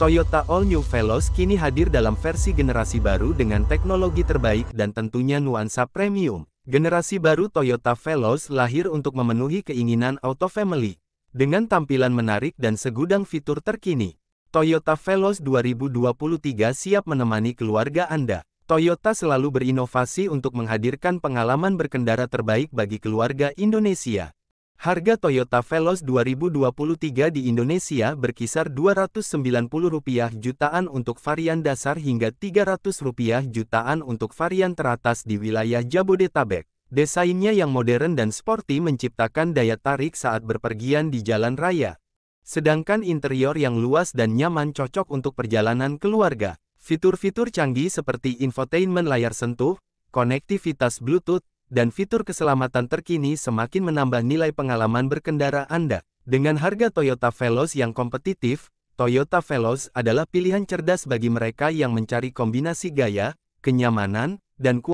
Toyota All New Veloz kini hadir dalam versi generasi baru dengan teknologi terbaik dan tentunya nuansa premium. Generasi baru Toyota Veloz lahir untuk memenuhi keinginan auto family. Dengan tampilan menarik dan segudang fitur terkini, Toyota Veloz 2023 siap menemani keluarga Anda. Toyota selalu berinovasi untuk menghadirkan pengalaman berkendara terbaik bagi keluarga Indonesia. Harga Toyota Veloz 2023 di Indonesia berkisar Rp290 jutaan untuk varian dasar hingga Rp300 jutaan untuk varian teratas di wilayah Jabodetabek. Desainnya yang modern dan sporty menciptakan daya tarik saat berpergian di jalan raya. Sedangkan interior yang luas dan nyaman cocok untuk perjalanan keluarga. Fitur-fitur canggih seperti infotainment layar sentuh, konektivitas Bluetooth, dan fitur keselamatan terkini semakin menambah nilai pengalaman berkendara Anda. Dengan harga Toyota Veloz yang kompetitif, Toyota Veloz adalah pilihan cerdas bagi mereka yang mencari kombinasi gaya, kenyamanan, dan kualitas.